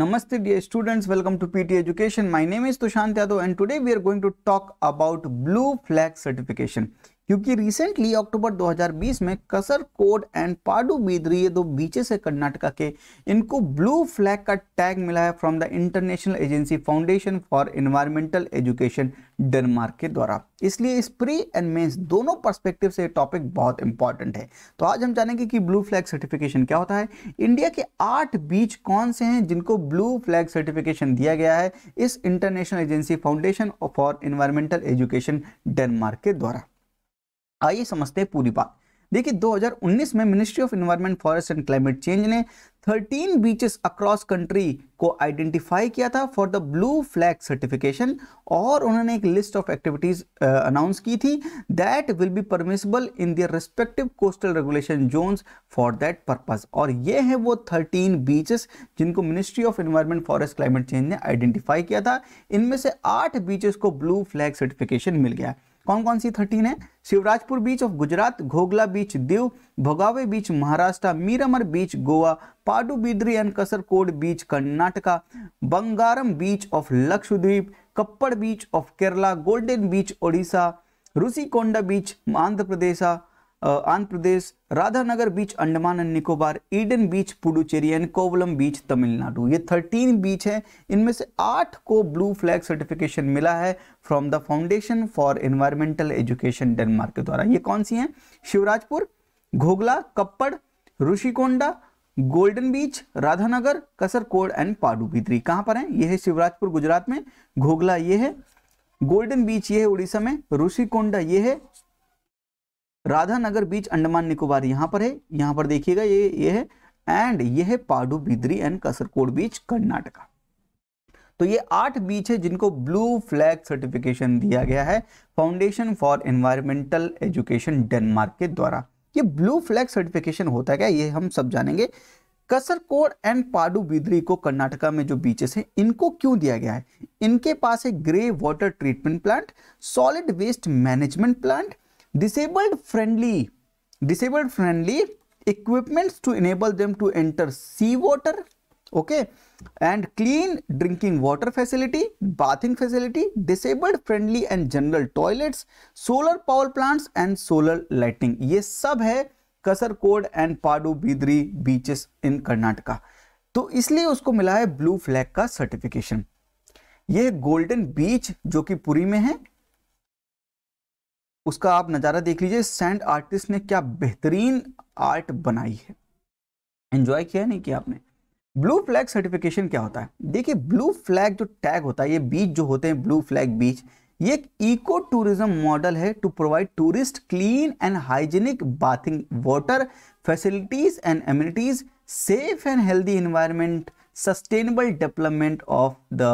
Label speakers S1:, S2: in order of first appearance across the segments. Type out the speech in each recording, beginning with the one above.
S1: Namaste dear students, welcome to PT Education. My name is Tushant Yadav and today we are going to talk about blue flag certification. क्योंकि recently अक्टूबर 2020 में कसर code and पाडू बीदरी ये दो beaches है तो कर्नाटका के इनको ब्लू फ्लैग का टैग मिला है from the international agency foundation for environmental education Denmark के द्वारा इसलिए इस प्री एंड मेंस दोनों पर्सपेक्टिव से टॉपिक बहुत इंपॉर्टेंट है तो आज हम जानेंगे कि ब्लू फ्लैग सर्टिफिकेशन क्या होता है इंडिया के आठ बीच कौन से हैं जिनको ब्लू फ्लैग सर्टिफिकेशन दिया गया है इस international agency foundation for environmental education Denmark के द्वारा आइए समझते हैं पूरी बात देखिए 2019 में ministry of environment forest and climate change ने 13 बीचेस अक्रॉस कंट्री को आइडेंटिफाई किया था for the blue flag certification और उन्होंने एक लिस्ट ऑफ एक्टिविटीज अनाउंस की थी that will be permissible in their respective coastal regulation zones for that purpose और ये है वो 13 बीचेस जिनको ministry of environment forest climate change ने आइडेंटिफाई किया था इनमें से आठ बीचेस को ब्लू फ्लैग सर्टिफिकेशन मिल गया है कौन कौन सी थर्टीन है Shivrajpur beach of Gujarat Ghoghla beach Diu Bhogave beach Maharashtra Miramar beach Goa Padubidri and Kasarkod beach Karnataka Bangaram beach of Lakshadweep Kappad beach of Kerala golden beach Odisha Rushikonda beach Andhra Pradesh Andhra Pradesh Radhanagar beach Andaman and Nicobar Eden beach Puducherry and Kovalam beach Tamil Nadu ये थर्टीन बीच हैं इनमें से आठ को ब्लू फ्लैग सर्टिफिकेशन मिला है from the foundation for environmental education Denmark के द्वारा ये कौन सी हैं Shivrajpur Ghoghla Kappad Rushikonda golden beach Radhanagar Kasarkod and Padubidri कहाँ पर है ये है शिवराजपुर गुजरात में घोगला ये है गोल्डन बीच ये है उड़ीसा में ऋषिकोंडा ये है राधा नगर बीच अंडमान निकोबार यहाँ पर है यहाँ पर देखिएगा ये ये है एंड ये है पाडु बिद्री एंड कसरकोड बीच कर्नाटका तो ये आठ बीच है जिनको ब्लू फ्लैग सर्टिफिकेशन दिया गया है foundation for environmental education Denmark के द्वारा ये ब्लू फ्लैग सर्टिफिकेशन होता है क्या ये हम सब जानेंगे कसरकोड एंड पाडु बिद्री को कर्नाटका में जो बीचेस हैं इनको क्यों दिया गया है इनके पास है grey water treatment plant solid waste management plant disabled friendly disabled friendly equipments to enable them to enter sea water okay and clean drinking water facility bathing facility disabled friendly and general toilets solar power plants and solar lighting ये सब है कसर code and पाडू बिद्री beaches इन कर्नाटका तो इसलिए उसको मिला है ब्लू फ्लैग का सर्टिफिकेशन ये गोल्डन बीच जो कि पुरी में है उसका आप नज़ारा देख लीजिए सैंड आर्टिस्ट ने क्या बेहतरीन आर्ट बनाई है एंजॉय किया नहीं किया आपने ब्लू फ्लैग सर्टिफिकेशन क्या होता है देखिए ब्लू फ्लैग जो टैग होता है ये बीच जो होते हैं ब्लू फ्लैग बीच ये एक इको टूरिज्म मॉडल है to provide tourist clean and hygienic bathing water facilities and amenities safe and healthy environment sustainable development of the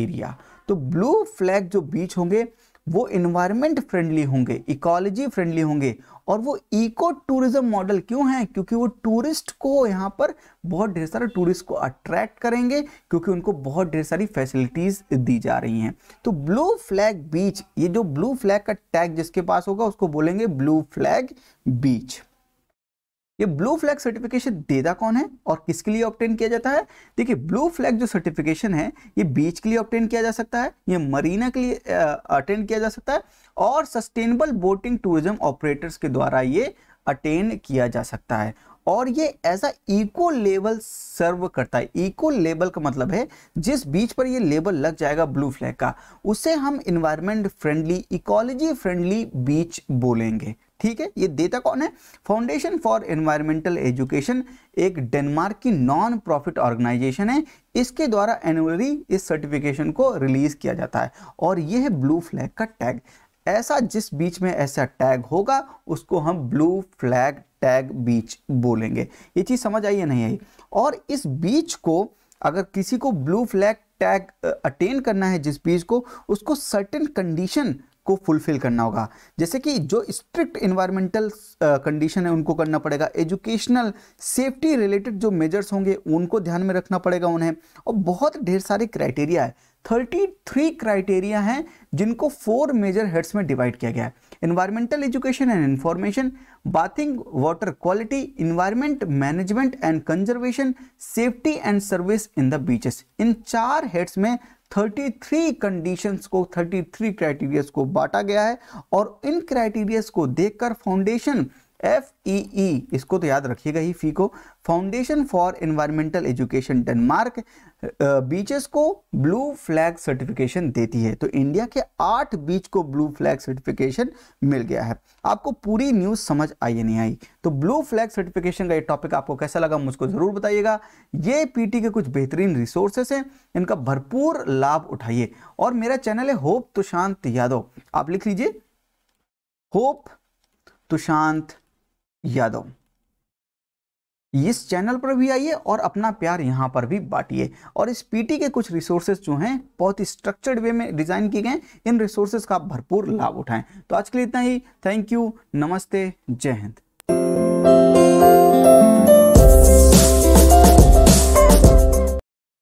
S1: area तो ब्लू फ्लैग जो बीच होंगे वो इन्वायरमेंट फ्रेंडली होंगे ecology friendly होंगे और वो इको टूरिज्म मॉडल क्यों है क्योंकि वो टूरिस्ट को यहाँ पर बहुत ढेर सारे टूरिस्ट को अट्रैक्ट करेंगे क्योंकि उनको बहुत ढेर सारी फैसिलिटीज़ दी जा रही हैं तो ब्लू फ्लैग बीच ये जो ब्लू फ्लैग का टैग जिसके पास होगा उसको बोलेंगे ब्लू फ्लैग बीच ये ब्लू फ्लैग सर्टिफिकेशन देता कौन है और किसके लिए ऑप्टेन किया जाता है देखिए ब्लू फ्लैग जो सर्टिफिकेशन है ये बीच के लिए ऑप्टेन किया जा सकता है ये मरीना के लिए अटेंड किया जा सकता है और सस्टेनेबल बोटिंग टूरिज्म ऑपरेटर्स के द्वारा ये अटेन किया जा सकता है और ये एज इको लेवल सर्व करता है इको लेबल का मतलब है जिस बीच पर ये लेबल लग जाएगा ब्लू फ्लैग का उसे हम environment friendly ecology friendly beach बोलेंगे ठीक है ये देता कौन है फाउंडेशन फॉर एनवायरमेंटल एजुकेशन एक डेनमार्क की नॉन प्रॉफिट ऑर्गेनाइजेशन है इसके द्वारा एनुअली इस सर्टिफिकेशन को रिलीज किया जाता है और ये है ब्लू फ्लैग का टैग ऐसा जिस बीच में ऐसा टैग होगा उसको हम ब्लू फ्लैग टैग बीच बोलेंगे ये चीज़ समझ आई या नहीं आई और इस बीच को अगर किसी को ब्लू फ्लैग टैग अटेन करना है जिस बीच को उसको सर्टेन कंडीशन को फुलफिल करना होगा जैसे कि जो स्ट्रिक्ट इन्वायरमेंटल कंडीशन है उनको करना पड़ेगा एजुकेशनल सेफ्टी रिलेटेड जो मेजर्स होंगे उनको ध्यान में रखना पड़ेगा उन्हें और बहुत ढेर सारे क्राइटेरिया है थर्टी थ्री क्राइटेरिया हैं जिनको फोर मेजर हेड्स में डिवाइड किया गया है environmental education and information bathing water quality environment management and conservation safety and service in the beaches इन चार हेड्स में 33 कंडीशंस को 33 क्राइटेरियाज को बांटा गया है और इन क्राइटेरियाज को देखकर फाउंडेशन एफ ई ई इसको तो याद रखिएगा ही फी e e को foundation for environmental education Denmark beaches को ब्लू फ्लैग सर्टिफिकेशन देती है तो इंडिया के आठ बीच को ब्लू फ्लैग सर्टिफिकेशन मिल गया है आपको पूरी न्यूज़ समझ आई या नहीं आई तो ब्लू फ्लैग सर्टिफिकेशन का ये टॉपिक आपको कैसा लगा मुझको ज़रूर बताइएगा ये पीटी के कुछ बेहतरीन रिसोर्सेस हैं इनका भरपूर लाभ उठाइए और मेरा चैनल है होप तुशांत यादव आप लिख लीजिए होप तुशांत यादव इस चैनल पर भी आइए और अपना प्यार यहाँ पर भी बांटिए और इस पीटी के कुछ रिसोर्सेज जो हैं बहुत ही स्ट्रक्चर्ड वे में डिज़ाइन किए गए इन रिसोर्सेज का भरपूर लाभ उठाएं तो आज के लिए इतना ही थैंक यू नमस्ते जय हिंद